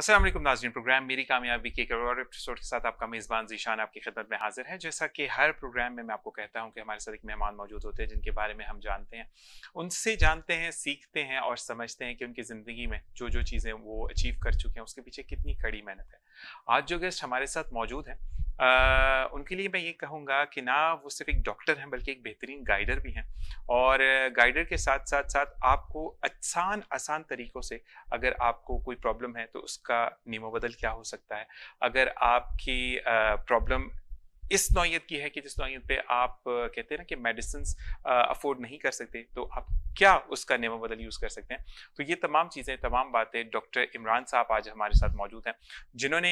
असलम नाजीन प्रोग्राम मेरी कामयाबी के एक और एपिसोड के साथ आपका मेज़बान जीशान आपकी खिदमत में हाजिर है जैसा कि हर प्रोग्राम में मैं आपको कहता हूं कि हमारे साथ एक मेहमान मौजूद होते हैं जिनके बारे में हम जानते हैं उनसे जानते हैं सीखते हैं और समझते हैं कि उनकी ज़िंदगी में जो जो चीज़ें वो अचीव कर चुके हैं उसके पीछे कितनी कड़ी मेहनत है आज जो गेस्ट हमारे साथ मौजूद हैं आ, उनके लिए मैं ये कहूँगा कि ना वो सिर्फ एक डॉक्टर हैं बल्कि एक बेहतरीन गाइडर भी हैं और गाइडर के साथ साथ साथ आपको आसान आसान तरीक़ों से अगर आपको कोई प्रॉब्लम है तो उसका निमो बदल क्या हो सकता है अगर आपकी प्रॉब्लम इस नौीयत की है कि जिस नौीयत पे आप कहते हैं ना कि मेडिसिन अफोर्ड नहीं कर सकते तो आप क्या उसका नेमा बदल यूज़ कर सकते हैं तो ये तमाम चीज़ें तमाम बातें डॉक्टर इमरान साहब आज हमारे साथ मौजूद हैं जिन्होंने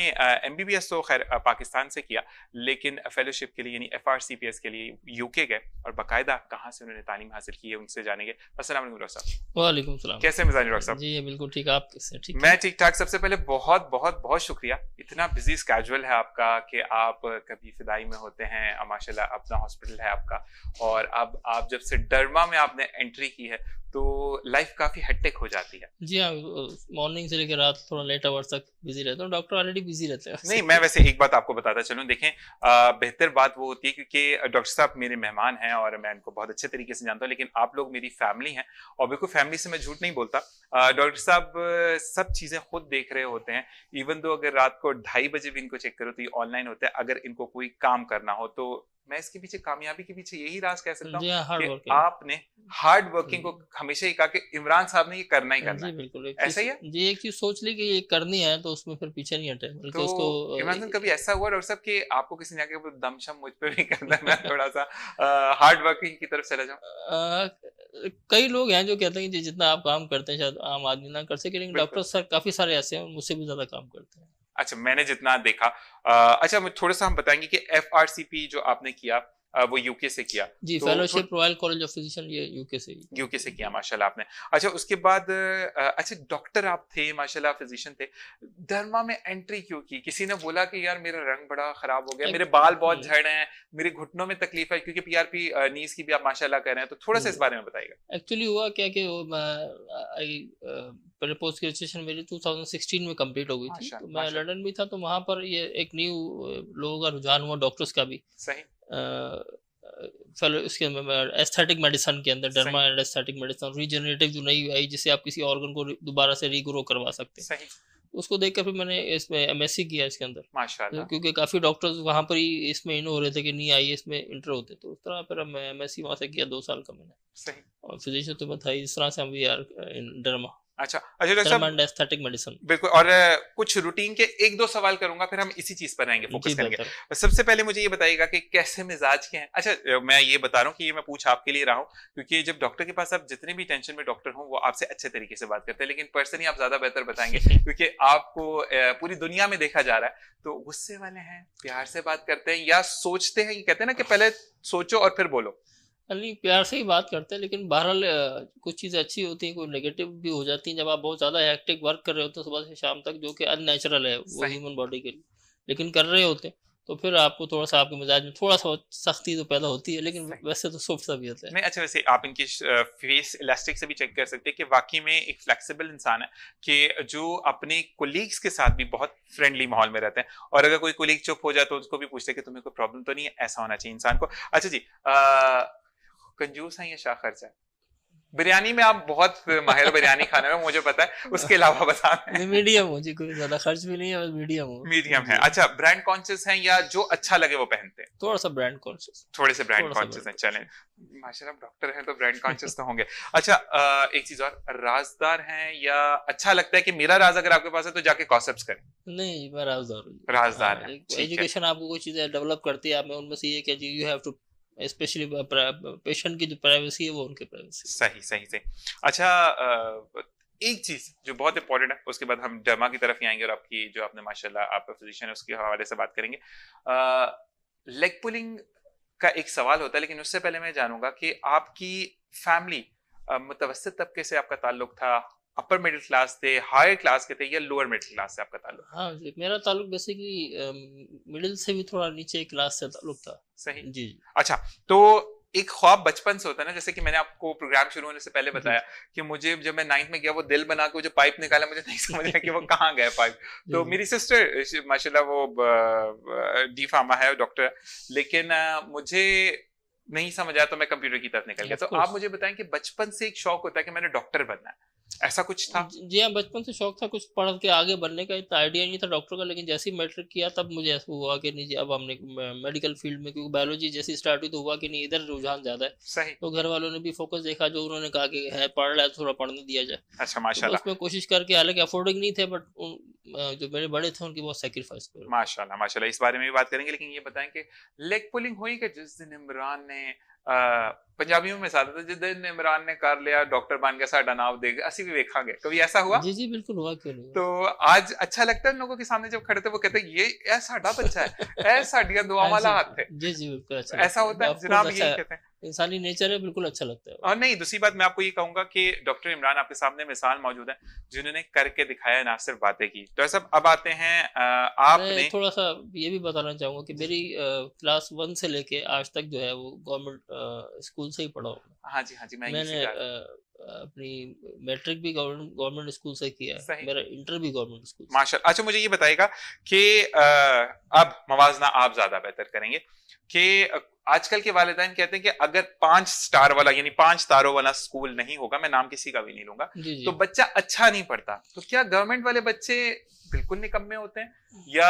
एम बी बी एस तो खैर पाकिस्तान से किया लेकिन फेलोशिप के लिए यानी F R C P S के लिए यू के गए और बाकायदा कहाँ से उन्होंने तालीम हासिल की है उनसे जानेंगे असल डॉक्टर साहब वालेकुम कैसे मिजाज डॉक्टर साहब जी बिल्कुल ठीक आप ठीक मैं ठीक ठाक सबसे पहले बहुत बहुत बहुत शुक्रिया इतना बिजी स्कैजल है आपका कि आप कभी फिदाई में होते हैं माशाल्लाह अपना हॉस्पिटल है आपका और अब आप जब से डरमा में आपने एंट्री की है तो लाइफ काफी हेक्टिक हो जाती है जी हाँ मॉर्निंग से लेकर रात थोड़ा लेट आवर्स तक बिजी रहता हूँ डॉक्टर ऑलरेडी बिजी रहते हैं नहीं मैं वैसे एक बात आपको बताता चलूँ देखें बेहतर बात वो होती है क्योंकि डॉक्टर साहब मेरे मेहमान हैं और मैं इनको बहुत अच्छे तरीके से जानता हूँ लेकिन आप लोग मेरी फैमिली हैं और बिल्कुल फैमिली से मैं झूठ नहीं बोलता डॉक्टर साहब सब चीज़ें खुद देख रहे होते हैं इवन दो अगर रात को ढाई बजे भी इनको चेक करो तो ये ऑनलाइन होता है अगर इनको कोई काम करना हो तो मैं इसके पीछे कामयाबी के पीछे यही राज कह सकता हूँ हाँ, आपने हार्ड वर्किंग को हमेशा ही कहा कि इमरान साहब ने ये करना ही करना बिल्कुल ऐसा ही है जी एक चीज सोच ली कि ये करनी है तो उसमें फिर पीछे नहीं हटे तो उसको इमरान खान कभी ऐसा हुआ डॉक्टर साहब कि आपको किसी ने आके दमशम मुझ पर भी करना मैं थोड़ा सा हार्ड वर्किंग की तरफ चला जाऊँ कई लोग हैं जो कहते हैं कि जितना आप काम करते हैं शायद आम आदमी ना कर सके लेकिन डॉक्टर सर काफी सारे ऐसे हैं मुझसे भी ज्यादा काम करते हैं अच्छा मैंने जितना देखा आ, अच्छा थोड़ा सा हम बताएंगे कि एफ जो आपने किया वो यूके से किया जी fellowship royal college of physician ये यूके से यूके से किया माशाल्लाह आपने अच्छा उसके बाद अच्छा डॉक्टर आप थे माशाल्लाह फिजिशियन थे धर्मा में एंट्री क्यों की किसी ने बोला कि यार मेरा रंग बड़ा खराब हो गया मेरे बाल बहुत झड़े हैं मेरे घुटनों में तकलीफ है क्योंकि पीआरपी नीज की भी आप माशाल्लाह कर रहे हैं तो थोड़ा सा इस बारे में बताइएगा एक्चुअली हुआ क्या कि मेरे पोस्ट ग्रेजुएशन मेरी 2016 में कंप्लीट हो गई थी तो मैं लंदन भी था तो वहां पर ये एक न्यू लोगों का रुझान हुआ डॉक्टर्स का भी सही फेलो इसके एस्थेटिक के अंदर डर्मा एंड एस्थेटिक रीजनरेटिव जो नई आई जिससे आप किसी ऑर्गन को दोबारा से रीग्रो करवा सकते हैं उसको देख कर फिर मैंने इसमें एम किया इसके अंदर क्योंकि काफ़ी डॉक्टर्स वहां पर ही इसमें इन हो रहे थे कि नहीं आई इसमें इंटर होते तो उस तरह फिर मैं एम एस सी वहां से किया दो साल का मैंने और फिजिशियन तो बताई इस तरह से हम वी आर इन डरमा अच्छा अच्छा डॉक्टर साहब एस्थेटिक मेडिसिन बिल्कुल और कुछ रूटीन के एक दो सवाल करूंगा फिर हम इसी चीज पर आएंगे फोकस करेंगे सबसे पहले मुझे ये बताइएगा कि कैसे मिजाज के हैं अच्छा मैं ये बता रहा हूँ कि ये मैं पूछ आपके लिए रहा हूँ क्योंकि जब डॉक्टर के पास आप जितने भी टेंशन में डॉक्टर हो वो आपसे अच्छे तरीके से बात करते हैं लेकिन पर्सनली आप ज्यादा बेहतर बताएंगे क्योंकि आपको पूरी दुनिया में देखा जा रहा है तो गुस्से वाले हैं प्यार से बात करते हैं या सोचते हैं कहते हैं ना कि पहले सोचो और फिर बोलो नहीं प्यार से ही बात करते हैं लेकिन बहरहाल कुछ चीज़ें अच्छी होती हैं कोई नेगेटिव भी हो जाती हैं जब आप बहुत ज़्यादा हैक्टिक वर्क कर रहे होते हैं सुबह से शाम तक जो कि अननेचुरल है वो ह्यूमन बॉडी के लिए लेकिन कर रहे होते हैं तो फिर आपको थोड़ा सा आपके मिजाज में थोड़ा सा सख्ती तो पैदा होती है लेकिन वैसे तो सॉफ्ट सा भी होता है मैं अच्छा वैसे आप इनकी फेस इलास्टिक से भी चेक कर सकते हैं कि वाकई में एक फ्लेक्सिबल इंसान है कि जो अपने कोलीग्स के साथ भी बहुत फ्रेंडली माहौल में रहते हैं और अगर कोई कोलीग चुप हो जाए तो उसको भी पूछते कि तुम्हें कोई प्रॉब्लम तो नहीं है ऐसा होना चाहिए इंसान को अच्छा जी आ, कंजूस है या शाखर्ज है बिरयानी में आप बहुत माहिर बिरयानी खाने में मुझे पता है उसके अलावा बता मीडियम हूँ जी कोई ज्यादा खर्च भी नहीं है मीडियम हूँ मीडियम है अच्छा ब्रांड कॉन्शियस हैं या जो अच्छा लगे वो पहनते हैं थोड़ा सा ब्रांड कॉन्शियस थोड़े से ब्रांड कॉन्शियस हैं चलें माशा डॉक्टर हैं तो ब्रांड कॉन्शियस तो होंगे अच्छा एक चीज और राजदार हैं या अच्छा लगता है कि मेरा राज अगर आपके पास है तो जाके कॉन्सेप्ट करें नहीं मैं राजदार हूँ राजदार हाँ, एजुकेशन आपको कोई चीजें डेवलप करती है आप में उनमें से ये कि you have to specially patient की जो प्राइवेसी है वो उनकी प्राइवेसी सही सही सही अच्छा एक चीज जो बहुत इंपॉर्टेंट है उसके बाद हम डर्मा की तरफ ही आएंगे और आपकी जो आपने माशाल्लाह आप फिजिशियन है उसके हवाले से बात करेंगे लेग पुलिंग का एक सवाल होता है लेकिन उससे पहले मैं जानूंगा कि आपकी फैमिली मुतवस्त तबके से आपका ताल्लुक था अपर मिडिल क्लास थे हायर क्लास के थे या लोअर मिडिल क्लास से आपका ताल्लुक हाँ जी मेरा ताल्लुक बेसिकली मिडिल से भी थोड़ा नीचे क्लास से ताल्लुक था सही जी अच्छा तो एक ख्वाब बचपन से होता है ना जैसे कि मैंने आपको प्रोग्राम शुरू होने से पहले बताया कि मुझे जब मैं नाइन्थ में गया वो दिल बना के जो पाइप निकाला मुझे नहीं समझ रहा कि वो कहाँ गया पाइप तो मेरी सिस्टर माशाल्लाह वो डी फार्मा है डॉक्टर लेकिन मुझे नहीं समझ आया तो मैं कंप्यूटर की तरफ निकल गया तो आप मुझे बताएं कि बचपन से एक शौक होता है कि मैंने डॉक्टर बनना है ऐसा कुछ था जी हाँ बचपन से शौक था कुछ पढ़ के आगे बढ़ने का इतना आइडिया नहीं था डॉक्टर का लेकिन जैसे ही मैट्रिक किया तब मुझे ऐसा हुआ कि नहीं जी अब हमने मेडिकल फील्ड में क्योंकि बायोलॉजी जैसी स्टार्ट हुई तो हुआ कि नहीं इधर रुझान ज्यादा है सही तो घर वालों ने भी फोकस देखा जो उन्होंने कहा कि है पढ़ लिया थोड़ा पढ़ने दिया जाए अच्छा तो माशा उसमें कोशिश करके हालांकि अफोर्डिंग नहीं थे बट जो मेरे बड़े थे उनकी बहुत सेक्रीफाइस माशाल्लाह माशाल्लाह इस बारे में भी बात करेंगे लेकिन ये बताएं कि लेग पुलिंग हुई कि जिस दिन इमरान ने ਪੰਜਾਬੀ ਵਿੱਚ ਮਿਸਾਲ ਦਿੱਤਾ ਜਿੱਦਾਂ ਇਮਰਾਨ ਨੇ ਕਰ ਲਿਆ ਡਾਕਟਰ ਬਣ ਗਿਆ ਸਾਡਾ ਨਾਮ ਦੇਗਾ ਅਸੀਂ ਵੀ ਵੇਖਾਂਗੇ ਕभी ऐसा हुआ जी जी बिल्कुल हुआ क्यों तो आज अच्छा लगता है लोगों के सामने जब खड़े थे वो कहते ये ऐ साडा बच्चा है ऐ साडियां हाँ वाला हाथ है जी जी बिल्कुल अच्छा ऐसा होता है जनाब यही अच्छा कहते हैं इंसानी नेचर है बिल्कुल अच्छा लगता है और नहीं दूसरी बात मैं आपको ये कहूंगा कि डॉक्टर इमरान आपके सामने मिसाल मौजूद है जिन्होंने करके दिखाया ना सिर्फ बातें की तो सब अब आते हैं आपने थोड़ा सा ये भी बताना चाहूंगा कि मेरी क्लास वन से लेके आज तक जो है वो गवर्नमेंट स्कूल से ही पढ़ा हाँ जी हाँ जी मैं मैंने अपनी मैट्रिक भी गवर्नमेंट स्कूल से किया है मेरा इंटर भी गवर्नमेंट स्कूल माशा अच्छा मुझे ये बताएगा कि अब मवाजना आप ज्यादा बेहतर करेंगे कि आजकल के वाले कहते हैं कि अगर पांच स्टार वाला यानी पांच तारों वाला स्कूल नहीं होगा मैं नाम किसी का भी नहीं लूंगा तो बच्चा अच्छा नहीं पढ़ता तो क्या गवर्नमेंट वाले बच्चे बिल्कुल निकम्मे होते हैं या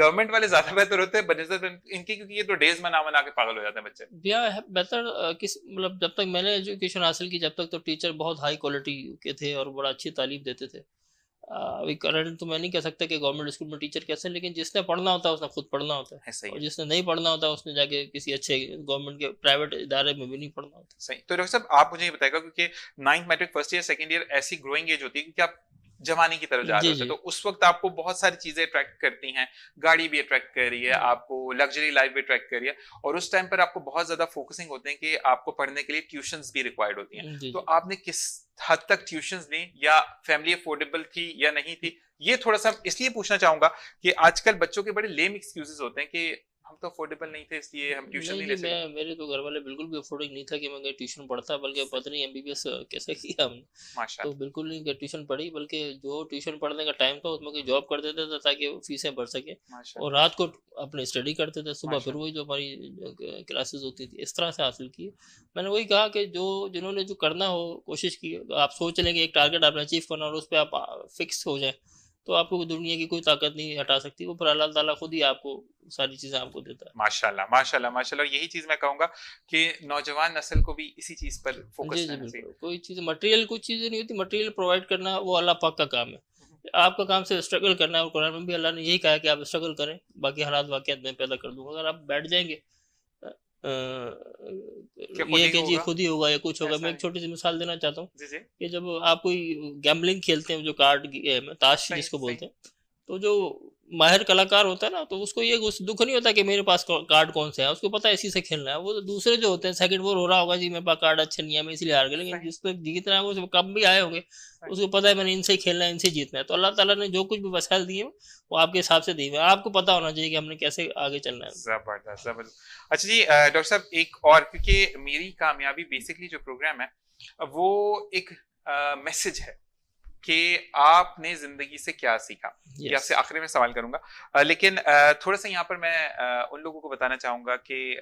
गवर्नमेंट वाले ज्यादा बेहतर होते हैं बनस्बत इनकी क्योंकि ये तो डेज मना मना के पागल हो जाते हैं बच्चे या बेहतर किस मतलब जब तक मैंने एजुकेशन हासिल की जब तक तो टीचर बहुत हाई क्वालिटी के थे और बड़ा अच्छी तालीम देते थे अभी करंट तो मैं नहीं कह सकता कि गवर्नमेंट स्कूल में टीचर कैसे लेकिन जिसने पढ़ना होता है उसने खुद पढ़ना होता है सही और जिसने नहीं पढ़ना होता उसने जाके किसी अच्छे गवर्नमेंट के प्राइवेट इदारे में भी नहीं पढ़ना होता सही तो डॉक्टर साहब आप मुझे ये बताएगा क्योंकि ninth matric first year second year ऐसी ग्रोइंग एज होती है क्योंकि आप जवानी की तरफ जा रहे होते हैं तो उस वक्त आपको बहुत सारी चीजें अट्रैक्ट करती हैं गाड़ी भी अट्रैक्ट कर रही है आपको लग्जरी लाइफ भी अट्रैक्ट कर रही है और उस टाइम पर आपको बहुत ज्यादा फोकसिंग होते हैं कि आपको पढ़ने के लिए ट्यूशन भी रिक्वायर्ड होती है तो आपने किस हद तक ट्यूशन ली या फैमिली अफोर्डेबल थी या नहीं थी ये थोड़ा सा इसलिए पूछना चाहूंगा कि आजकल बच्चों के बड़े लेम एक्सक्यूजेस होते हैं कि हम तो अफोर्डेबल नहीं थे इसलिए हम ट्यूशन नहीं, नहीं, नहीं मैं मेरे तो घर वाले बिल्कुल भी अफोर्डिंग नहीं था कि मैं ट्यूशन पढ़ता बल्कि पता नहीं एमबीबीएस कैसे किया हमने तो बिल्कुल नहीं ट्यूशन पढ़ी बल्कि जो ट्यूशन पढ़ने का टाइम था उसमें जॉब कर देते थे ताकि फीसें भर सके और रात को अपने स्टडी करते थे सुबह फिर वही जो हमारी क्लासेस होती थी इस तरह से हासिल की मैंने वही कहा कि जो जिन्होंने जो करना हो कोशिश की आप सोच लें कि एक टारगेट आपने अचीव करना और उस पर आप फिक्स हो जाए तो आपको दुनिया की कोई ताकत नहीं हटा सकती वो फिर अल्लाह ताला खुद ही आपको सारी चीजें आपको देता है माशाल्लाह माशाल्लाह माशाल्लाह यही चीज मैं कहूंगा कि नौजवान नस्ल को भी इसी चीज पर फोकस करना चाहिए कोई चीज मटेरियल कुछ चीजें नहीं होती मटेरियल प्रोवाइड करना वो अल्लाह पाक का काम है आपका काम से स्ट्रगल करना है और कुरान में भी अल्लाह ने यही कहा कि आप स्ट्रगल करें बाकी हालात वाकत मैं पैदा कर दूंगा अगर आप बैठ जाएंगे ये कि जी खुद ही होगा या कुछ होगा मैं एक छोटी सी मिसाल देना चाहता हूँ कि जब आप कोई गैम्बलिंग खेलते हैं जो कार्ड गेम है ताश जिसको बोलते हैं तो जो माहिर कलाकार होता है ना तो उसको ये दुख नहीं होता कि मेरे पास कार्ड कौन सा है उसको पता है इसी से खेलना है वो तो दूसरे जो होते हैं सेकंड वो रो रहा होगा जी मेरे पास कार्ड अच्छा नहीं है मैं इसलिए हार गया लेकिन जिस पर जीत रहा है वो कब भी आए होंगे उसको पता है मैंने इनसे ही खेलना है इनसे जीतना है तो अल्लाह ताला ने जो कुछ भी वसाइल दिए वो आपके हिसाब से दिए आपको पता होना चाहिए कि हमने कैसे आगे चलना है जबरदस्त जबरदस्त अच्छा जी डॉक्टर साहब एक और क्योंकि मेरी कामयाबी बेसिकली जो प्रोग्राम है वो एक मैसेज है कि आपने जिंदगी से क्या सीखा yes. आपसे आखिरी में सवाल करूंगा लेकिन थोड़ा सा यहाँ पर मैं उन लोगों को बताना चाहूंगा कि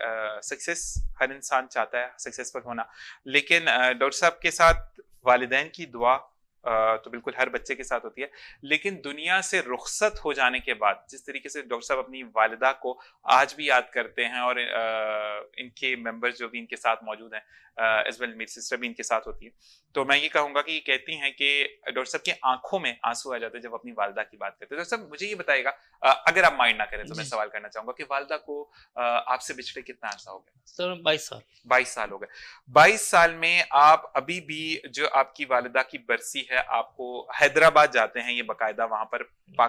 सक्सेस हर इंसान चाहता है सक्सेसफुल होना लेकिन डॉक्टर साहब के साथ वालदेन की दुआ तो बिल्कुल हर बच्चे के साथ होती है लेकिन दुनिया से रुखसत हो जाने के बाद जिस तरीके से डॉक्टर साहब अपनी वालदा को आज भी याद करते हैं और इनके मेंबर्स जो भी इनके साथ मौजूद हैं एज वेल मेरी सिस्टर भी इनके साथ होती है तो मैं ये कहूँगा कि ये कहती हैं कि डॉक्टर साहब की आंखों में आंसू आ जाते हैं जब अपनी वालदा की बात करते हैं डॉक्टर साहब मुझे ये बताएगा अगर आप माइंड ना करें तो मैं सवाल करना चाहूंगा कि वालदा को आपसे बिछड़े कितना अर्सा हो गया सर बाईस साल बाईस साल हो गए बाईस साल में आप अभी भी जो आपकी वालदा की बरसी है आपको हैदराबाद जाते हैं ये बाकायदा वहां पर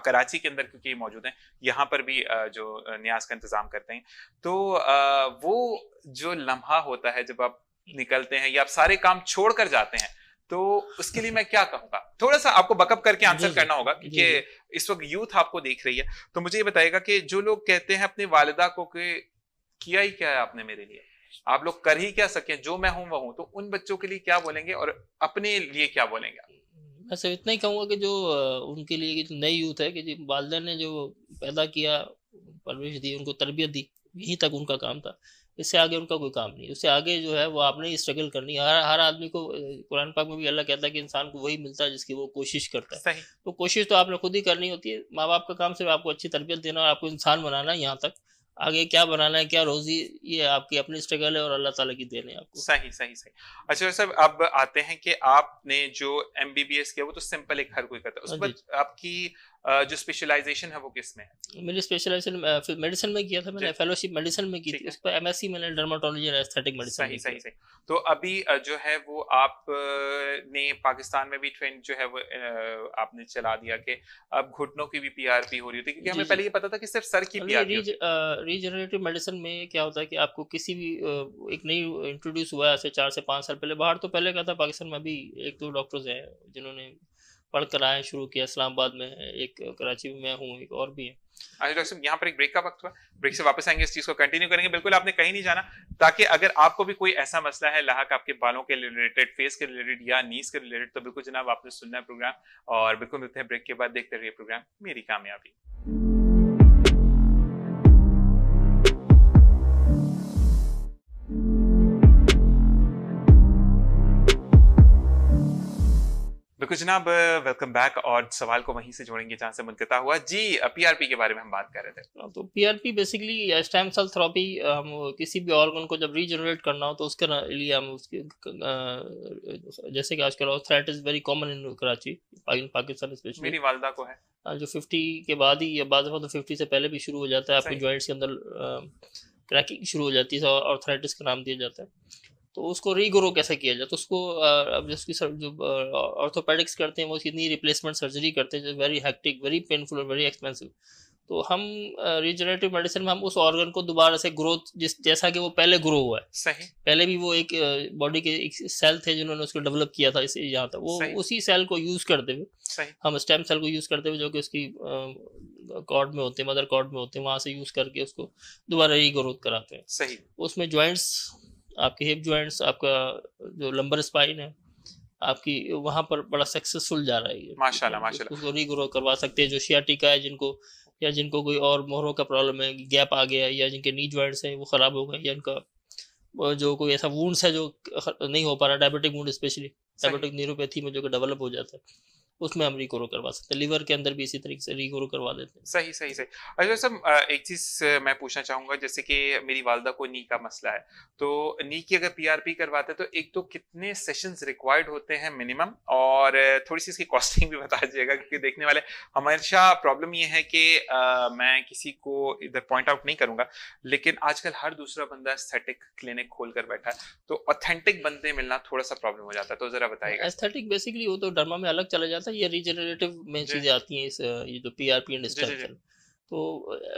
कराची के अंदर क्योंकि ये मौजूद हैं यहाँ पर भी जो न्याज का इंतजाम करते हैं तो वो जो लम्हा होता है जब आप निकलते हैं या आप सारे काम छोड़ कर जाते हैं तो उसके लिए मैं क्या कहूंगा थोड़ा सा आपको बकअप करके आंसर करना होगा क्योंकि इस वक्त यूथ आपको देख रही है तो मुझे ये बताएगा कि जो लोग कहते हैं अपने वालिदा को कि किया ही क्या है आपने मेरे लिए आप लोग कर ही क्या सके जो मैं हूं वह हूं तो उन बच्चों के लिए क्या बोलेंगे और अपने लिए क्या बोलेंगे मैं सिर्फ इतना ही कहूंगा कि जो उनके लिए जो नई यूथ है कि वालदा ने जो पैदा किया परवरिश दी उनको तरबियत दी यहीं तक उनका काम था इससे आगे उनका कोई काम नहीं उससे आगे जो है वो आपने ही स्ट्रगल करनी हर हर आदमी को कुरान पाक में भी अल्लाह कहता है कि इंसान को वही मिलता है जिसकी वो कोशिश करता है तो कोशिश तो आपने खुद ही करनी होती है माँ बाप का काम सिर्फ आपको अच्छी तरबियत देना और आपको इंसान बनाना है यहाँ तक आगे क्या बनाना है क्या रोजी ये आपकी अपनी स्ट्रगल है और अल्लाह ताला की देने आपको सही सही सही अच्छा सर अब आते हैं कि आपने जो एम किया वो तो सिंपल एक हर कोई करता है हाँ उस पर आपकी जो स्पेशलाइजेशन है वो किस में है मेरी स्पेशलाइजेशन मेडिसिन में किया था मैंने फेलोशिप मेडिसिन में की थी उस पर एमएससी मैंने डर्माटोलॉजी और एस्थेटिक मेडिसिन सही सही सही तो अभी जो है वो आप ने पाकिस्तान में भी ट्रेंड जो है वो आपने चला दिया कि अब घुटनों की भी पीआरपी हो रही होती क्योंकि हमें पहले ये पता था कि सिर्फ सर की पीआरपी रीजनरेटिव मेडिसिन में क्या होता है कि आपको किसी भी एक नई इंट्रोड्यूस हुआ है ऐसे चार से पाँच साल पहले बाहर तो पहले का था पाकिस्तान में भी एक दो डॉक्टर्स हैं जिन्होंने पढ़कर आए शुरू किया इस्लामाबाद में एक कराची में मैं हूँ एक और भी है यहाँ पर एक ब्रेक का वक्त हुआ ब्रेक से वापस आएंगे इस चीज को कंटिन्यू करेंगे बिल्कुल आपने कहीं नहीं जाना ताकि अगर आपको भी कोई ऐसा मसला है लाहक आपके बालों के रिलेटेड फेस के रिलेटेड या नीज के रिलेटेड तो बिल्कुल जनाब आपने सुनना है प्रोग्राम और बिल्कुल मिलते हैं ब्रेक के बाद देखते रहिए प्रोग्राम मेरी कामयाबी बिल्कुल जनाब वेलकम बैक और सवाल को वहीं से जोड़ेंगे जहां से मुनकता हुआ जी पीआरपी के बारे में हम बात कर रहे थे हाँ, तो PRP basically stem cell therapy हम किसी भी ऑर्गन को जब रीजनरेट करना हो तो उसके लिए हम उसके जैसे कि आजकल threat is very common in Karachi Pakistan specially मेरी वालदा को है हाँ, जो 50 के बाद ही या बाद तो 50 से पहले भी शुरू हो जाता है आपके जॉइंट्स के अंदर क्रैकिंग शुरू हो जाती है और थ्रेटिस का नाम दिया जाता है तो उसको रीग्रो कैसे किया जाए तो उसको अब जिसकी सर, जो ऑर्थोपेडिक्स करते हैं वो नी रिप्लेसमेंट सर्जरी करते हैं वेरी हैक्टिक वेरी पेनफुल और वेरी एक्सपेंसिव तो हम रिजनरेटिव मेडिसिन में हम उस ऑर्गन को दोबारा से ग्रोथ जिस जैसा कि वो पहले ग्रो हुआ है सही पहले भी वो एक बॉडी के एक सेल थे जिन्होंने उसको डेवलप किया था इस यहाँ था वो उसी सेल को यूज करते हुए हम स्टेम सेल को यूज करते हुए जो कि उसकी कॉर्ड में होते हैं मदर कॉर्ड में होते हैं वहां से यूज करके उसको दोबारा रीग्रोथ कराते हैं सही उसमें ज्वाइंट्स आपके हिप ज्वाइंट्स आपका जो लंबर स्पाइन है आपकी वहाँ पर बड़ा सक्सेसफुल जा रहा है माशाल्लाह माशाल्लाह उसको रीग्रो करवा सकते हैं जो शियाटिका है जिनको या जिनको कोई और मोहरों का प्रॉब्लम है गैप आ गया या जिनके नी ज्वाइंट्स हैं वो ख़राब हो गए या इनका जो कोई ऐसा वूंड्स है जो नहीं हो पा रहा diabetic wound specially diabetic neuropathy में जो डेवलप हो जाता है उसमें हम रिकोरो करवा सकते हैं लीवर के अंदर भी इसी तरीके से रिकोरो करवा देते हैं सही सही सही अच्छा सर एक चीज़ मैं पूछना चाहूंगा जैसे कि मेरी वालदा को नी का मसला है तो नी की अगर पीआरपी करवाते हैं तो एक तो कितने सेशन रिक्वायर्ड होते हैं मिनिमम और थोड़ी सी इसकी कॉस्टिंग भी बता दीजिएगा क्योंकि देखने वाले हमेशा प्रॉब्लम ये है कि आ, मैं किसी को इधर पॉइंट आउट नहीं करूंगा लेकिन आजकल हर दूसरा बंदा एस्थेटिक क्लिनिक खोल कर बैठा है तो ऑथेंटिक बंदे मिलना थोड़ा सा प्रॉब्लम हो जाता है तो जरा बताइएगा एस्थेटिक बेसिकली वो तो डरमा में अलग चला जाता था ये रीजनरेटिव में चीजें आती हैं इस ये जो पीआरपी एंड स्ट्रक्चर तो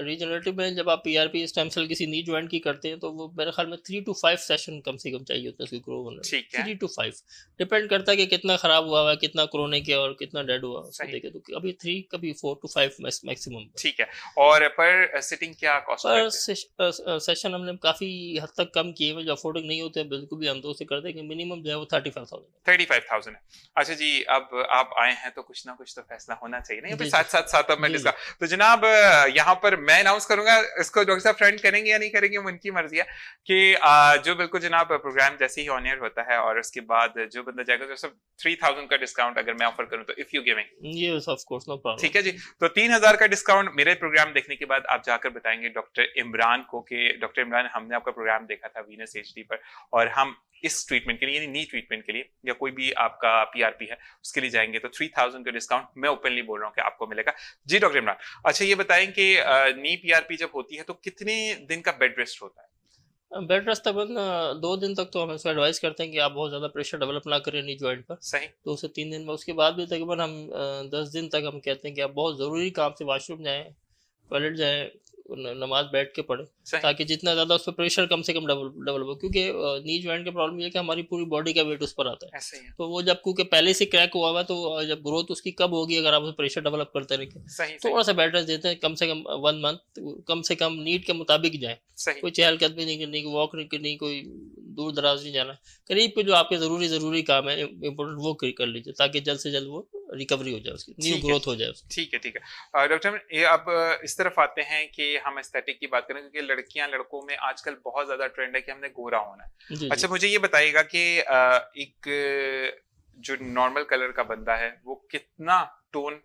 रीजनरेटिव में जब आप पीआरपी स्टेम सेल किसी नी ज्वाइंट की करते हैं तो वो मेरे ख्याल में थ्री टू फाइव सेशन कम से कम चाहिए होता है उसकी ग्रो होने थ्री टू फाइव डिपेंड करता है कि कितना खराब हुआ हुआ है कितना क्रोने किया और कितना डेड हुआ उसको देखे तो अभी थ्री कभी फोर टू फाइव मैक्सिमम ठीक है और पर सिटिंग क्या कॉस्ट पर सेशन हमने काफी हद तक कम किए हुए जो अफोर्डिंग नहीं होते बिल्कुल भी हम तो उसे करते हैं मिनिमम जो है वो thirty five thousand thirty five thousand अच्छा जी अब आप आए हैं तो कुछ ना कुछ तो फैसला होना चाहिए ना साथ साथ साथ अब मैं तो जनाब यहाँ पर मैं अनाउंस करूंगा इसको डॉक्टर साहब फ्रेंड करेंगे या नहीं करेंगे उनकी मर्जी है कि जो बिल्कुल जनाब प्रोग्राम जैसे ही ऑनियर होता है और उसके बाद जो बंदा जाएगा तो सब थ्री थाउजेंड का डिस्काउंट अगर मैं ऑफर करूँ तो इफ यू गिविंग ठीक है जी तो तीन हजार का डिस्काउंट मेरे प्रोग्राम देखने के बाद आप जाकर बताएंगे डॉक्टर इमरान को कि डॉक्टर इमरान हमने आपका प्रोग्राम देखा था वीनस एच पर और हम इस ट्रीटमेंट के लिए यानी नी ट्रीटमेंट के लिए या कोई भी आपका पीआरपी है उसके लिए जाएंगे तो थ्री थाउजेंड का डिस्काउंट मैं ओपनली बोल रहा हूँ कि आपको मिलेगा जी डॉक्टर इमरान अच्छा ये बताएं कि नी पीआरपी जब होती है तो कितने दिन का बेड रेस्ट होता है बेड रेस्ट तकरीबन दो दिन तक तो हम इसको एडवाइस करते हैं कि आप बहुत ज़्यादा प्रेशर डेवलप ना करें नी ज्वाइंट पर सही दो से तीन दिन में उसके बाद भी तकरीबन हम दस दिन तक हम कहते हैं कि आप बहुत ज़रूरी काम से वाशरूम जाए टॉयलेट जाए नमाज बैठ के पढ़े ताकि जितना ज़्यादा उस पर प्रेशर कम से कम डबल डबल हो क्योंकि नीज ज्वाइंट के प्रॉब्लम यह कि हमारी पूरी बॉडी का वेट उस पर आता है, है। तो वो जब क्योंकि पहले से क्रैक हुआ हुआ तो जब ग्रोथ उसकी कब होगी अगर आप उस प्रेशर डेवलप करते रहेंगे थोड़ा सा बैटर्स देते हैं कम से कम वन मंथ तो कम से कम नीड के मुताबिक जाए कोई चहलकदमी नहीं करनी वॉक नहीं करनी कोई दूर दराज नहीं जाना करीब पे जो आपके ज़रूरी ज़रूरी काम है इम्पोर्टेंट वो कर लीजिए ताकि जल्द से जल्द वो रिकवरी हो जाए उसकी न्यू ग्रोथ हो जाए ठीक है ठीक है डॉक्टर अब इस तरफ आते हैं कि कि हम एस्थेटिक की बात करें क्योंकि लड़कियां लड़कों में आजकल बहुत ज्यादा ट्रेंड है कि हमने गोरा होना है अच्छा मुझे ये बताइएगा कि एक जो नॉर्मल कलर का बंदा है वो कितना टोन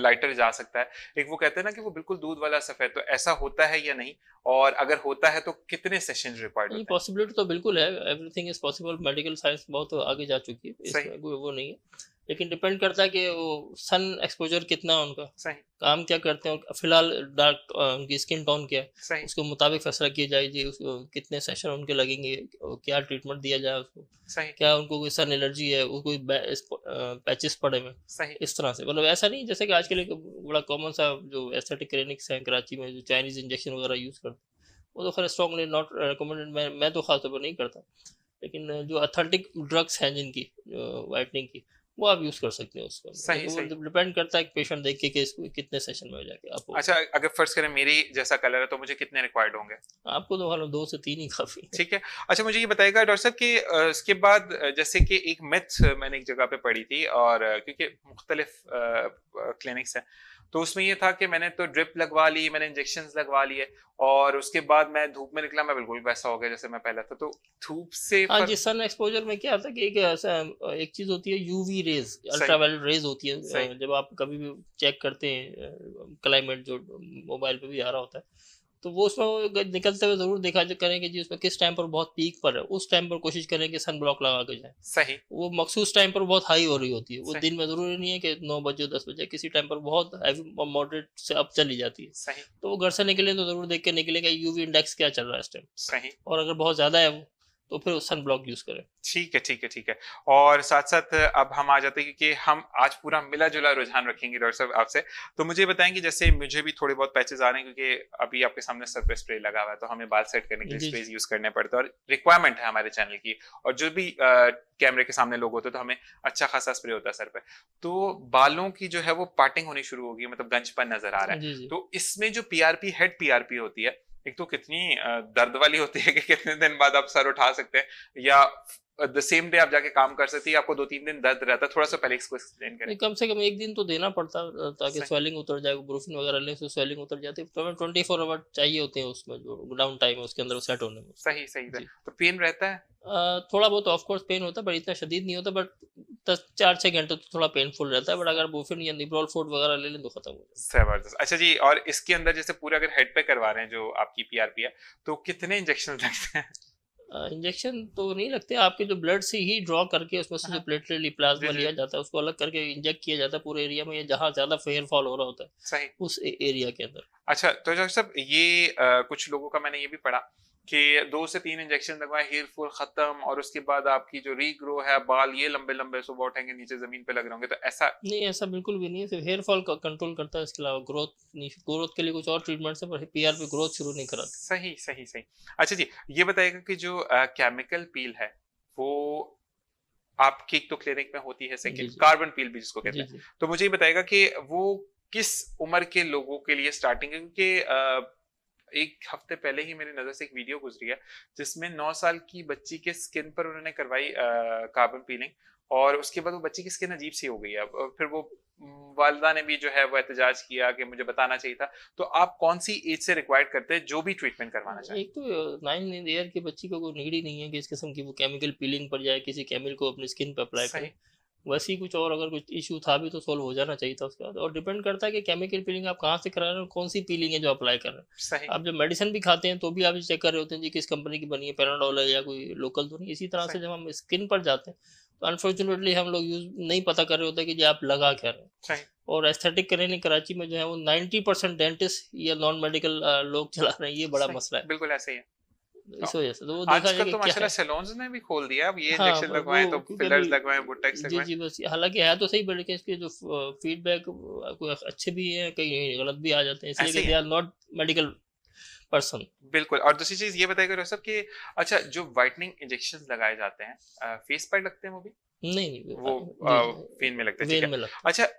लाइटर जा सकता है एक वो कहते हैं ना कि वो बिल्कुल दूध वाला सफेद तो ऐसा होता है या नहीं और अगर होता है तो कितने सेशन रिक्वायर्ड ये पॉसिबिलिटी तो बिल्कुल है everything is possible medical science बहुत आगे जा चुकी है वो नहीं है लेकिन डिपेंड करता है कि वो सन एक्सपोजर कितना है उनका सही काम क्या करते हैं फिलहाल डार्क उनकी स्किन टोन क्या है उसके मुताबिक फैसला किया जाएगी उसको कितने सेशन उनके लगेंगे क्या ट्रीटमेंट दिया जाए उसको सही क्या उनको कोई सन एलर्जी है वो कोई पैचेस पड़े में सही इस तरह से मतलब ऐसा नहीं जैसे कि आजकल एक बड़ा कॉमन सा जो एस्थेटिक क्लिनिक्स हैं कराची में जो चाइनीज इंजेक्शन वगैरह यूज़ करते हैं वो तो खैर स्ट्रॉन्गली नॉट रिकमेंडेड मैं मैं तो खासतौर पर नहीं करता लेकिन जो अथेंटिक ड्रग्स हैं जिनकी वाइटनिंग की वो आप यूज कर सकते हो उसको मतलब सही तो सही डिपेंड करता है पेशेंट देख के कि इसको कितने सेशन में हो जाएगा आपको अच्छा अगर फर्ज करें मेरी जैसा कलर है तो मुझे कितने रिक्वायर्ड होंगे आपको तो हालांकि दो से तीन ही काफी ठीक है अच्छा मुझे ये बताएगा डॉक्टर साहब कि इसके बाद जैसे कि एक मिथ मैंने एक जगह पे पढ़ी थी और क्योंकि मुख्तलिफ क्लिनिक्स हैं तो उसमें ये था कि मैंने तो ड्रिप लगवा ली मैंने इंजेक्शन लगवा लिए और उसके बाद मैं धूप में निकला मैं बिल्कुल वैसा हो गया जैसे मैं पहला था तो धूप से हाँ जी सन एक्सपोजर में क्या था कि एक एक चीज होती है यूवी रेज अल्ट्रावायलेट रेज होती है जब आप कभी भी चेक करते हैं क्लाइमेट जो मोबाइल पे भी आ रहा होता है तो वो उसमें निकलते हुए जरूर देखा करेंगे जी उसमें किस टाइम पर बहुत पीक पर है उस टाइम पर कोशिश करें कि सन ब्लॉक लगा के जाए सही वो मखसूस टाइम पर बहुत हाई हो रही होती है वो दिन में जरूरी नहीं है कि नौ बजे दस बजे किसी टाइम पर बहुत मॉडरेट से अप चली जाती है सही तो वो घर से निकले तो जरूर देख के निकलेगा यूवी इंडेक्स क्या चल रहा है इस टाइम सही और अगर बहुत ज्यादा है वो तो फिर सन ब्लॉक यूज करें ठीक है ठीक है ठीक है और साथ साथ अब हम आ जाते हैं कि हम आज पूरा मिला जुला रुझान रखेंगे डॉक्टर साहब आपसे तो मुझे बताएंगे जैसे मुझे भी थोड़े बहुत पैचेज आ रहे हैं क्योंकि अभी आपके सामने सर पे स्प्रे लगा हुआ है तो हमें बाल सेट करने के लिए स्प्रे यूज करने पड़ते हैं और रिक्वायरमेंट है हमारे चैनल की और जो भी कैमरे के सामने लोग होते तो हमें अच्छा खासा स्प्रे होता है सर पे तो बालों की जो है वो पार्टिंग होनी शुरू होगी मतलब गंजपन नजर आ रहा है तो इसमें जो पीआरपी हेड पीआरपी होती है एक तो कितनी दर्द वाली होती है कि कितने दिन बाद आप सर उठा सकते हैं या द सेम डे आप जाके काम कर सकती है आपको दो तीन दिन दर्द रहता है थोड़ा सा पहले इसको एक्सप्लेन करें कम से कम एक दिन तो देना पड़ता है ताकि स्वेलिंग उतर जाए ब्रूफिन वगैरह लेने से स्वेलिंग उतर जाती है तो ट्वेंटी फोर आवर चाहिए होते हैं उसमें जो डाउन टाइम है उसके अंदर सेट होने में सही सही तो पेन रहता है थोड़ा बहुत ऑफकोर्स पेन होता है बट इतना शदीद नहीं होता बट दस चार छः घंटे तो थोड़ा पेनफुल रहता है बट अगर बोफिन या निब्रोल फूड वगैरह ले लें तो खत्म हो जाए जबरदस्त अच्छा जी और इसके अंदर जैसे पूरा अगर हेड पे करवा रहे हैं जो आपकी पी है तो कितने इंजेक्शन लगते हैं इंजेक्शन तो नहीं लगते आपके जो ब्लड से ही ड्रॉ करके उसमें से जो प्लेटलेट हाँ। प्लाज्मा लिया जाता है उसको अलग करके इंजेक्ट किया जाता है पूरे एरिया में जहाँ ज्यादा फेयर फॉल हो रहा होता है उस एरिया के अंदर अच्छा तो डॉक्टर साहब ये आ, कुछ लोगों का मैंने ये भी पढ़ा कि दो से तीन इंजेक्शन लगवाएं हेयर फॉल खत्म और उसके बाद आपकी जो रीग्रो है बाल ये लंबे लंबे सुबह उठेंगे नीचे जमीन पे लग रहे होंगे तो ऐसा नहीं ऐसा बिल्कुल भी नहीं सिर्फ हेयर फॉल का कंट्रोल करता है इसके अलावा ग्रोथ नहीं ग्रोथ के लिए कुछ और ट्रीटमेंट से पी पे ग्रोथ शुरू नहीं कराते सही सही सही अच्छा जी ये बताएगा कि जो केमिकल पील है वो आपकी तो क्लिनिक में होती है सेकेंड कार्बन पील भी जिसको कहते हैं तो मुझे ये बताएगा कि वो किस उम्र के लोगों के लिए स्टार्टिंग क्योंकि एक हफ्ते पहले ही मेरी नज़र से एक वीडियो गुजरी है जिसमें नौ साल की बच्ची के स्किन पर उन्होंने करवाई कार्बन पीलिंग और उसके बाद वो बच्ची की स्किन अजीब सी हो गई है फिर वो वालदा ने भी जो है वो एहतजाज किया कि मुझे बताना चाहिए था तो आप कौन सी एज से रिक्वायर्ड करते हैं जो भी ट्रीटमेंट करवाना चाहिए एक तो नाइन ईयर के बच्ची को कोई नीड ही नहीं है कि इस किस्म की वो केमिकल पीलिंग पर जाए किसी केमिकल को अपनी स्किन पर अप्लाई करें वैसे ही कुछ और अगर कुछ इशू था भी तो सॉल्व हो जाना चाहिए था उसके बाद और डिपेंड करता है कि केमिकल पीलिंग आप कहाँ से करा रहे हैं और कौन सी पीलिंग है जो अप्लाई कर रहे हैं आप जब मेडिसिन भी खाते हैं तो भी आप चेक कर रहे होते हैं जी किस कंपनी की बनी है पेराडोल है या कोई लोकल तो नहीं इसी तरह से जब हम स्किन पर जाते हैं तो अनफॉर्चुनेटली हम लोग यूज नहीं पता कर रहे होते कि जी आप लगा क्या रहे हैं और एस्थेटिक क्लिनिक कराची में जो है वो नाइन्टी परसेंट डेंटिस्ट या नॉन मेडिकल लोग चला रहे हैं ये बड़ा मसला है बिल्कुल ऐसे ही है इस वजह से तो वो देखा जाए तो माशाल्लाह सैलून्स ने भी खोल दिया अब ये इंजेक्शन लगवाएं तो फिलर्स लगवाएं बोटॉक्स लगवाएं जी जी हालांकि है तो सही बट इसके जो फीडबैक अच्छे भी हैं कई गलत भी आ जाते हैं इसलिए they are not medical person बिल्कुल और दूसरी चीज ये बताइए डॉक्टर कि अच्छा जो वाइटनिंग इंजेक्शन लगाए जाते हैं फेस uh, पर लगते हैं वो भी नहीं नहीं वो वेन uh, uh, में लगते हैं अच्छा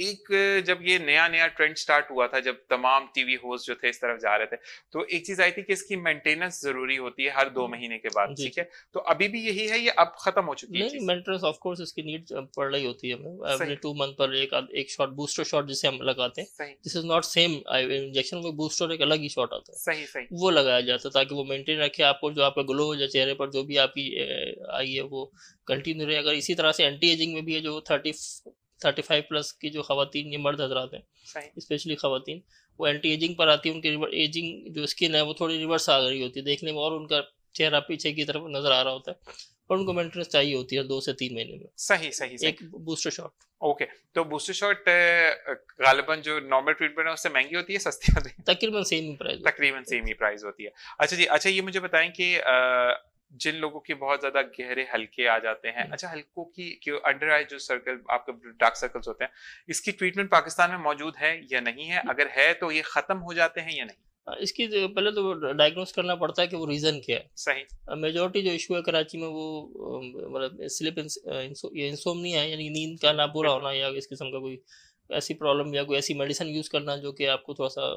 एक जब ये नया नया ट्रेंड स्टार्ट हुआ था जब तमाम टीवी होस्ट जो थे इस तरफ जा रहे थे तो एक चीज आई थी कि इसकी मेंटेनेंस जरूरी होती है हर दो हम्म। महीने के बाद ठीक है तो अभी भी यही है ये अब खत्म हो चुकी है मेंटेनेंस ऑफ कोर्स इसकी नीड पड़ रही होती है एवरी टू मंथ पर एक एक शॉट बूस्टर शॉट जिसे हम लगाते हैं this is not same injection वो बूस्टर एक अलग ही शॉट आता है सही सही वो लगाया जाता है ताकि वो मेंटेन रखे आपको जो आपका ग्लो या चेहरे पर जो भी आपकी आई है वो कंटिन्यू रहे अगर इसी तरह से एंटी एजिंग में भी है जो थर्टी थर्टी फाइव प्लस की जो खातन ये मर्द हजरात हैं स्पेशली खातन वो एंटी एजिंग पर आती है उनकी एजिंग जो स्किन है वो थोड़ी रिवर्स आ रही होती है देखने में और उनका चेहरा पीछे की तरफ नजर आ रहा होता है और उनको मेंटेनेंस चाहिए होती है दो से तीन महीने में सही सही, सही। एक बूस्टर शॉट ओके तो बूस्टर शॉट गालिबन जो नॉर्मल ट्रीटमेंट है उससे महंगी होती है सस्ती होती है तकरीबन सेम ही प्राइस तकरीबन सेम ही प्राइस होती है अच्छा जी अच्छा ये मुझे बताएं कि जिन लोगों के बहुत ज्यादा गहरे हल्के आ जाते हैं हम्म। अच्छा हल्कों की अंडर आई जो सर्कल आपके डार्क सर्कल्स होते हैं इसकी ट्रीटमेंट पाकिस्तान में मौजूद है या नहीं है हम्म। अगर है तो ये खत्म हो जाते हैं या नहीं इसकी पहले तो डायग्नोस करना पड़ता है कि वो रीज़न क्या है सही मेजोरिटी जो इशू है कराची में वो मतलब स्लिप नहीं है यानी नींद का ना पूरा होना या इस किस्म का कोई ऐसी प्रॉब्लम या कोई ऐसी मेडिसिन यूज़ करना जो कि आपको थोड़ा सा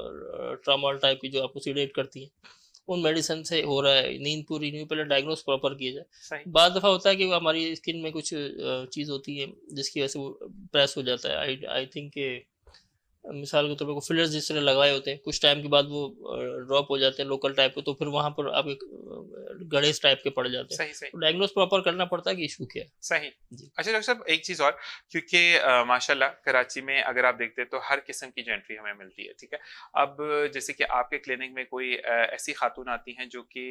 ट्रामा टाइप की जो आपको सीडेट करती है उन मेडिसिन से हो रहा है नींद पूरी नहीं पहले डायग्नोस प्रॉपर किया जाए बाद दफ़ा होता है कि हमारी स्किन में कुछ चीज़ होती है जिसकी वजह से वो प्रेस हो जाता है आई आई थिंक मिसाल के तौर पर फिलर्स जिस तरह लगाए होते हैं कुछ टाइम के बाद वो ड्रॉप हो जाते हैं लोकल टाइप के तो फिर वहां पर आपके गणेश टाइप के पड़ जाते हैं सही तो डायग्नोस प्रॉपर करना पड़ता है कि इशू क्या है सही अच्छा डॉक्टर साहब एक चीज और क्योंकि माशाल्लाह कराची में अगर आप देखते हैं तो हर किस्म की जेंट्री हमें मिलती है ठीक है अब जैसे कि आपके क्लिनिक में कोई ऐसी खातून आती हैं जो कि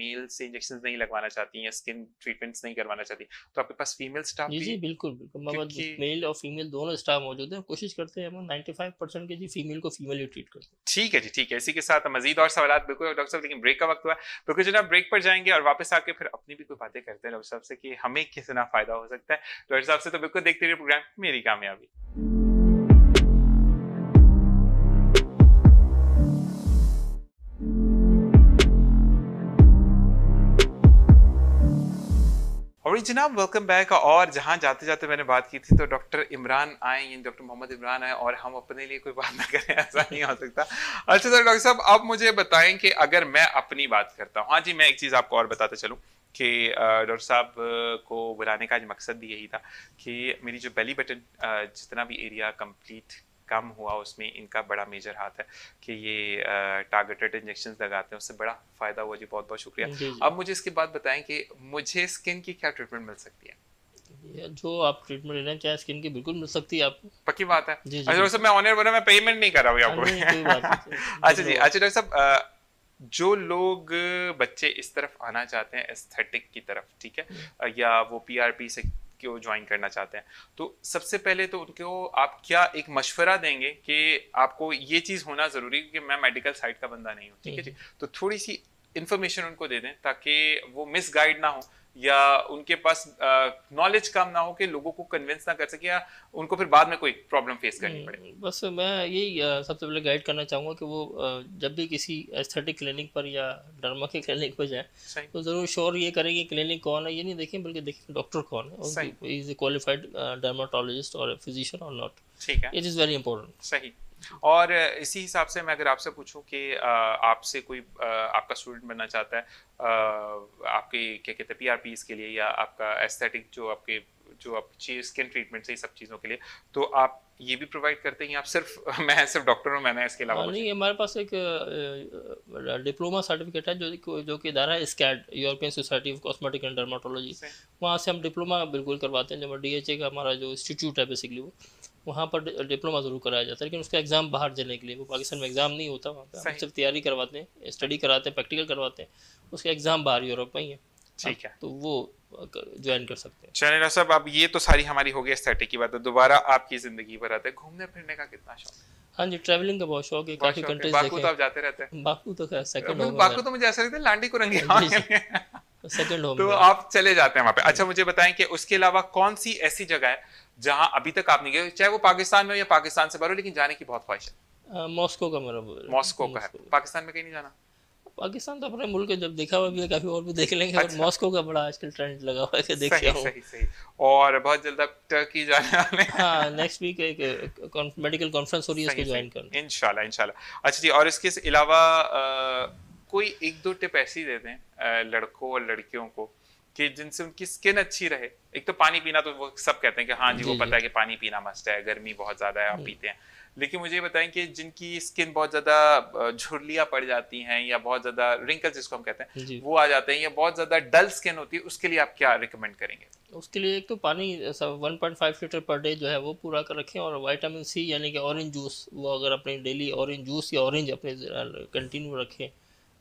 मेल से इंजेक्शन नहीं लगवाना चाहती या स्किन ट्रीटमेंट्स नहीं करवाना चाहती तो आपके पास फीमेल स्टाफ जी बिल्कुल बिल्कुल मेल मतलब और फीमेल दोनों स्टाफ मौजूद है कोशिश करते हैं हम 95 के जी फीमेल को फीमेल ही ट्रीट करते हैं ठीक है जी ठीक है इसी के साथ मजीद और सवाल बिल्कुल डॉक्टर साहब लेकिन ब्रेक का वक्त हुआ बिल्कुल ना ब्रेक पर जाएंगे और वापस आके फिर अपनी भी कोई बातें करते हैं डॉक्टर साहब से कि हमें कितना फ़ायदा हो सकता है डॉक्टर साहब से तो बिल्कुल देखते रहिए प्रोग्राम मेरी कामयाबी वही जनाब वेलकम बैक और जहाँ जाते जाते मैंने बात की थी तो डॉक्टर इमरान आए यानी डॉक्टर मोहम्मद इमरान आए और हम अपने लिए कोई बात ना करें ऐसा नहीं हो सकता अच्छा सर डॉक्टर साहब आप मुझे बताएं कि अगर मैं अपनी बात करता हूँ हाँ जी मैं एक चीज़ आपको और बताते चलूँ कि डॉक्टर साहब को बुलाने का आज मकसद भी यही था कि मेरी जो बेली बटन जितना भी एरिया कंप्लीट कम हुआ उसमें इनका बड़ा मेजर हाथ है कि ये टारगेटेड इंजेक्शन लगाते हैं उससे बड़ा फ़ायदा हुआ जी बहुत बहुत शुक्रिया अब मुझे इसके बाद बताएं कि मुझे स्किन की क्या ट्रीटमेंट मिल सकती है जो आप ट्रीटमेंट लेना चाहे स्किन की बिल्कुल मिल सकती है आपको पक्की बात है जी, जी, अच्छा मैं ऑनर बना मैं पेमेंट नहीं कर रहा हूँ आपको हाँ अच्छा जी अच्छा डॉक्टर साहब जो लोग बच्चे इस तरफ आना चाहते हैं एस्थेटिक की तरफ ठीक है या वो पीआरपी से को ज्वाइन करना चाहते हैं तो सबसे पहले तो उनको आप क्या एक मशवरा देंगे कि आपको ये चीज़ होना ज़रूरी है कि मैं मेडिकल साइड का बंदा नहीं हूँ ठीक है जी तो थोड़ी सी इन्फॉर्मेशन उनको दे दें ताकि वो मिसगाइड ना हो या उनके पास नॉलेज कम ना हो कि लोगों को कन्विंस ना कर सके या उनको फिर बाद में कोई प्रॉब्लम फेस करनी पड़े बस मैं यही सबसे पहले गाइड करना चाहूँगा कि वो जब भी किसी एस्थेटिक क्लिनिक पर या डर्मा के क्लिनिक पर जाए तो ज़रूर श्योर ये करें कि क्लिनिक कौन है ये नहीं देखें बल्कि देखें डॉक्टर कौन है इज क्वालिफाइड डर्माटोलॉजिस्ट और फिजिशियन और नॉट ठीक है इट इज़ वेरी इंपॉर्टेंट सही और इसी हिसाब से मैं अगर आपसे पूछूं कि आपसे कोई आपका स्टूडेंट बनना चाहता है आपके क्या कहते हैं पी आर पीज के लिए या आपका एस्थेटिक जो आपके जो आप चीज स्किन ट्रीटमेंट से सब चीज़ों के लिए तो आप ये भी प्रोवाइड करते हैं आप सिर्फ मैं सिर्फ डॉक्टर हूँ मैंने इसके अलावा हाँ, नहीं हमारे पास एक डिप्लोमा सर्टिफिकेट है जो जो कि इधारा है SCAD European society of cosmetic and dermatology वहाँ से हम डिप्लोमा बिल्कुल करवाते हैं जब डी का हमारा जो इंस्टीट्यूट है बेसिकली वो वहाँ पर डिप्लोमा ज़रूर कराया जाता है लेकिन उसका एग्ज़ाम बाहर देने के लिए वो पाकिस्तान में एग्ज़ाम नहीं होता वहाँ पर सिर्फ तैयारी करवाते हैं स्टडी कराते हैं प्रैक्टिकल करवाते हैं उसका एग्ज़ाम बाहर यूरोप में ही है ठीक है हाँ, तो वो ज्वाइन कर सकते हैं चलिए साहब अब ये तो सारी हमारी हो गई एस्थेटिक की बात है तो दोबारा आपकी ज़िंदगी भर आते घूमने फिरने का कितना शौक है हाँ जी ट्रैवलिंग का बहुत शौक है काफी कंट्रीज बाकू तो आप जाते रहते हैं बाकू तो सेकंड होम बाकू तो मुझे ऐसा लगता है लांडी को रंगे सेकंड होम तो आप चले जाते हैं वहाँ पे अच्छा मुझे बताएं कि उसके अलावा कौन सी ऐसी जगह है जहां अभी तक आप नहीं गए चाहे वो पाकिस्तान में हो या पाकिस्तान से बाहर हो लेकिन जाने की बहुत ख्वाहिश है मॉस्को का मेरा मॉस्को का है पाकिस्तान में कहीं नहीं जाना पाकिस्तान तो अपने मुल्क है जब देखा हुआ भी है तो काफी और भी देख लेंगे अच्छा। मॉस्को का बड़ा आजकल ट्रेंड लगा हुआ है कि देख सही, सही, सही। और बहुत जल्द अब टर्की जाने वाले हाँ नेक्स्ट वीक एक, मेडिकल कॉन्फ्रेंस हो रही है उसको ज्वाइन करना इंशाल्लाह इंशाल्लाह अच्छा जी और इसके अलावा कोई एक दो टिप ऐसी दे दें लड़कों और लड़कियों को कि जिनसे उनकी स्किन अच्छी रहे एक तो पानी पीना तो वो सब कहते हैं कि हाँ जी, जी वो पता है कि पानी पीना मस्त है गर्मी बहुत ज्यादा है आप पीते हैं लेकिन मुझे बताएं कि जिनकी स्किन बहुत ज्यादा झुरलियाँ पड़ जाती हैं या बहुत ज्यादा रिंकल जिसको हम कहते हैं वो आ जाते हैं या बहुत ज्यादा डल स्किन होती है उसके लिए आप क्या रिकमेंड करेंगे उसके लिए एक तो पानी one point five litre per day जो है वो पूरा कर रखें और वाइटामिन सी यानी कि ऑरेंज जूस वो अगर अपने डेली ऑरेंज जूस या ऑरेंज अपने कंटिन्यू रखें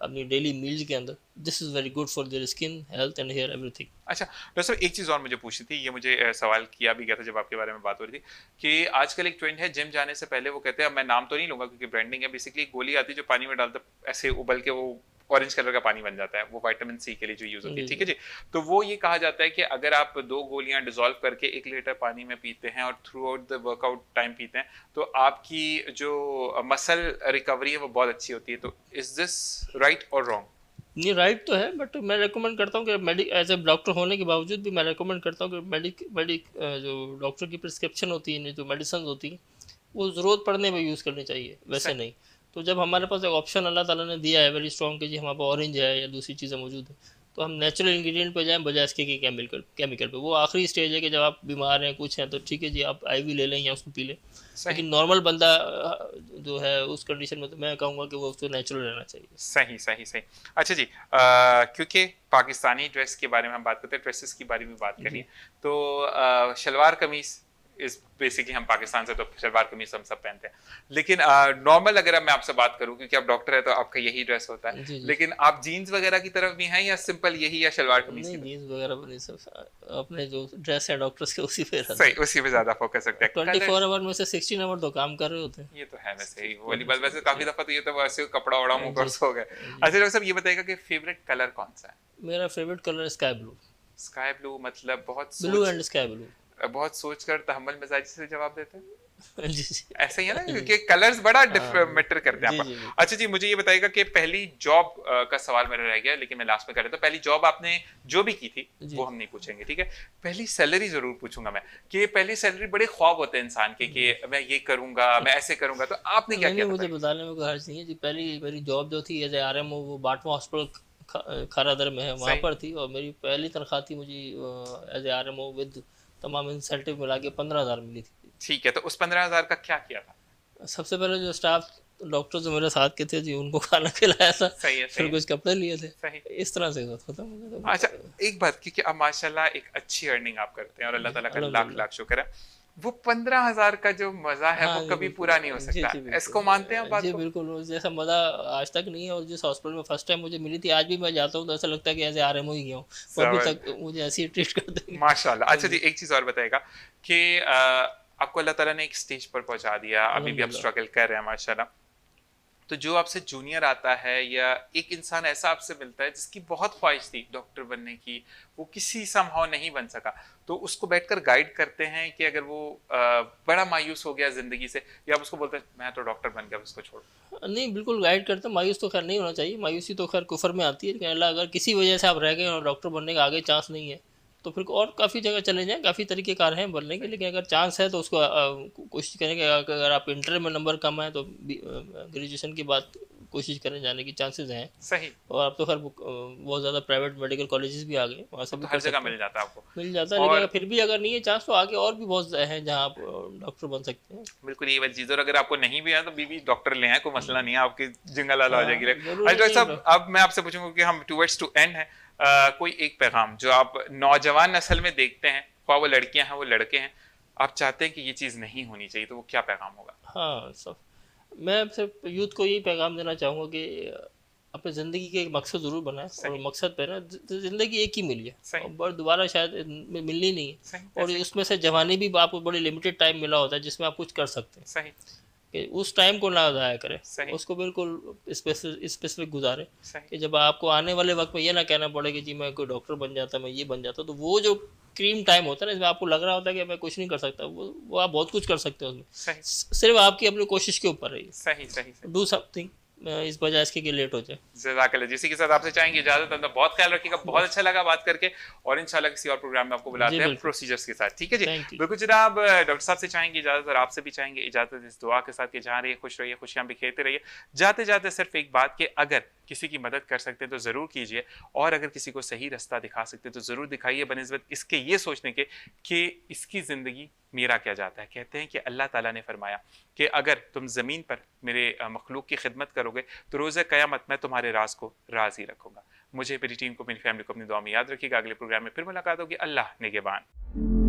अपनी डेली मील्स के अंदर this is very good for their skin health and hair everything अच्छा डॉक्टर साहब एक चीज़ और मुझे पूछनी थी ये मुझे सवाल किया भी गया था जब आपके बारे में बात हो रही थी कि आजकल एक ट्रेंड है जिम जाने से पहले वो कहते हैं मैं नाम तो नहीं लूंगा क्योंकि ब्रांडिंग है बेसिकली गोली आती है जो पानी में डालता ऐसे उबल के वो ऑरेंज कलर का पानी बन जाता है वो विटामिन सी के लिए जो यूज होती है ठीक है जी तो वो ये कहा जाता है कि अगर आप दो गोलियां डिजोल्व करके एक लीटर पानी में पीते हैं और throughout the workout time पीते हैं तो आपकी जो मसल रिकवरी है वो बहुत अच्छी होती है तो इज दिस राइट और रॉन्ग नहीं राइट तो है बट मैं रेकमेंड करता हूँ कि मेडिक एज ए डॉक्टर होने के बावजूद भी मैं रेकमेंड करता हूँ कि मेडिक मेडिक जो डॉक्टर की प्रिस्क्रिप्शन होती है जो मेडिसन होती है वो ज़रूरत पड़ने में यूज़ करनी चाहिए वैसे नहीं तो जब हमारे पास एक ऑप्शन अल्लाह ताला ने दिया है वेरी स्ट्रॉन्ग कि जी हमारे पास ऑरेंज है या दूसरी चीज़ें मौजूद है तो हम नेचुरल इंग्रेडिएंट पे जाएं बजाय इसके केमिकल केमिकल पे वो आखिरी स्टेज है कि जब आप बीमार हैं कुछ हैं तो ठीक है जी आप आईवी ले लें या उसको पी लें लेकिन नॉर्मल बंदा जो है उस कंडीशन में तो मैं कहूँगा कि वो उसको नेचुरल रहना चाहिए सही सही सही अच्छा जी क्योंकि पाकिस्तानी ड्रेस के बारे में हम बात करते हैं ड्रेसेस के बारे में बात करिए तो शलवार कमीज़ इस बेसिकली हम पाकिस्तान से तो शलवार कमीज हम सब पहनते हैं लेकिन नॉर्मल अगर मैं आपसे बात करूं क्योंकि आप डॉक्टर है तो आपका यही ड्रेस होता है जी जी। लेकिन आप जीन्स वगैरह की तरफ भी हैं या सिंपल यही या शलवार कमीज जीन्स वगैरह सब अपने जो ड्रेस है डॉक्टर्स के उसी पे सही उसी पे ज्यादा फोकस करते हैं ट्वेंटी फोर आवर में से सिक्सटीन आवर तो काम कर रहे होते हैं ये तो है ना सही वाली बात वैसे काफी दफा तो ये तो वैसे कपड़ा वड़ा मुँह हो गए अच्छा डॉक्टर ये बताएगा कि फेवरेट कलर कौन सा है मेरा favourite colour sky blue sky blue मतलब बहुत ब्लू एंड स्काई ब्लू बहुत सोच कर तहमल मिजाजी से जवाब देते हैं ऐसा ही है ना क्योंकि कलर्स बड़ा मैटर हाँ। करते हैं अच्छा जी मुझे ये बताइएगा कि पहली जॉब का सवाल मेरा रह गया लेकिन मैं लास्ट में कर रहा था पहली जॉब आपने जो भी की थी वो हम नहीं पूछेंगे ठीक है पहली सैलरी जरूर पूछूंगा मैं कि पहली सैलरी बड़े ख्वाब होते हैं इंसान के कि मैं ये करूंगा मैं ऐसे करूंगा तो आपने क्या किया मुझे बताने में कोई हर्ज नहीं है जी पहली मेरी जॉब जो थी आर एम वो बाटवा हॉस्पिटल खरादर में है वहाँ पर थी और मेरी पहली तनख्वाह थी मुझे as R M O with तमाम इंसेंटिव मिला के पंद्रह हज़ार मिली थी ठीक है तो उस पंद्रह हज़ार का क्या किया था सबसे पहले जो स्टाफ डॉक्टर जो मेरे साथ के थे जी उनको खाना खिलाया था सही है, सही फिर कुछ कपड़े लिए थे सही इस तरह से खत्म हो गया अच्छा एक बात क्योंकि अब माशाल्लाह एक अच्छी अर्निंग आप करते हैं और अल्लाह ताला का लाख लाख शुक्र है वो पंद्रह हजार का जो मजा है हाँ, वो कभी पूरा नहीं हो सकता जी, जी, इसको मानते हैं बात जी बिल्कुल जैसा मजा आज तक नहीं है और जिस हॉस्पिटल में फर्स्ट टाइम मुझे मिली थी आज भी मैं जाता हूँ तो ऐसा लगता है कि ऐसे आर एम ही गया हूँ अभी तक मुझे ऐसे ट्रीट करते हैं माशाल्लाह अच्छा हाँ जी एक चीज और बताएगा कि आपको अल्लाह ताला ने एक स्टेज पर पहुंचा दिया अभी भी आप स्ट्रगल कर रहे हैं माशाल्लाह तो जो आपसे जूनियर आता है या एक इंसान ऐसा आपसे मिलता है जिसकी बहुत ख्वाहिश थी डॉक्टर बनने की वो किसी संभव नहीं बन सका तो उसको बैठकर गाइड करते हैं कि अगर वो बड़ा मायूस हो गया ज़िंदगी से या आप उसको बोलते हैं मैं तो डॉक्टर बन गया उसको छोड़ नहीं बिल्कुल गाइड करते मायूस तो खैर नहीं होना चाहिए मायूसी तो खैर कुफर में आती है लेकिन अल्लाह अगर किसी वजह से आप रह गए और डॉक्टर बनने का आगे चांस नहीं है तो फिर और काफ़ी जगह चले जाएँ काफ़ी तरीक़ेकार हैं बनने के लेकिन अगर चांस है तो उसको कोशिश करें कि अगर आप इंटर में नंबर कम है तो ग्रेजुएशन की बात कोशिश करें जाने की चांसेस हैं सही और आप तो हर बहुत ज़्यादा प्राइवेट मेडिकल कॉलेजेस भी आ गए वहाँ सब तो हर जगह मिल जाता है आपको मिल जाता है लेकिन फिर भी अगर नहीं है चांस तो आगे और भी बहुत है जहाँ आप डॉक्टर बन सकते हैं बिल्कुल ये चीज़ और अगर आपको नहीं भी है तो बीबी डॉक्टर ले आए कोई मसला नहीं है आपकी जिंगा लाल हो हाँ, जाएगी अच्छा, डॉक्टर साहब अब मैं आपसे पूछूंगा कि हम टूवर्ड्स टू एंड है कोई एक पैगाम जो आप नौजवान नस्ल में देखते हैं वो लड़कियां हैं वो लड़के हैं आप चाहते हैं कि ये चीज़ नहीं होनी चाहिए तो वो क्या पैगाम होगा हाँ सब मैं सिर्फ यूथ को यही पैगाम देना चाहूँगा कि अपने ज़िंदगी के एक मकसद ज़रूर बनाए और मकसद पर ना ज़िंदगी एक ही मिली है और दोबारा शायद मिलनी नहीं है और उसमें से जवानी भी आपको बड़ी लिमिटेड टाइम मिला होता है जिसमें आप कुछ कर सकते हैं कि उस टाइम को ना ज़ाया करें उसको बिल्कुल स्पेसिफिक गुजारे कि जब आपको आने वाले वक्त में ये ना कहना पड़े कि जी मैं कोई डॉक्टर बन जाता मैं ये बन जाता तो वो जो क्रीम टाइम होता है ना इसमें आपको लग रहा होता है कि मैं कुछ नहीं कर सकता वो वो आप बहुत कुछ कर सकते हो उसमें सिर्फ आपकी अपनी कोशिश के ऊपर है सही सही डू समथिंग इस वजह इसकी कि लेट हो जाए जजाकल जिसी के साथ आपसे चाहेंगे इजाजत अंदर बहुत ख्याल रखिएगा बहुत अच्छा लगा बात करके और इंशाल्लाह किसी और प्रोग्राम में आपको बुलाते हैं प्रोसीजर्स के साथ ठीक है जी बिल्कुल जनाब डॉक्टर साहब से चाहेंगे इजाजत और आपसे भी चाहेंगे इजाजत इस दुआ के साथ जहाँ रहिए खुश रहिए खुशियाँ खेलते रहिए जाते जाते सिर्फ एक बात के अगर किसी की मदद कर सकते हैं तो ज़रूर कीजिए और अगर किसी को सही रास्ता दिखा सकते हैं तो ज़रूर दिखाइए बनस्बत इसके ये सोचने के कि इसकी ज़िंदगी मीरा किया जाता है कहते हैं कि अल्लाह ताला ने फरमाया कि अगर तुम ज़मीन पर मेरे मखलूक की खिदमत करोगे तो रोज़ क़यामत मैं तुम्हारे राज को राज़ ही रखूँगा मुझे मेरी टीम को मेरी फैमिली को अपनी दुआ में याद रखिएगा अगले प्रोग्राम में फिर मुलाकात होगी अल्लाह निगेबान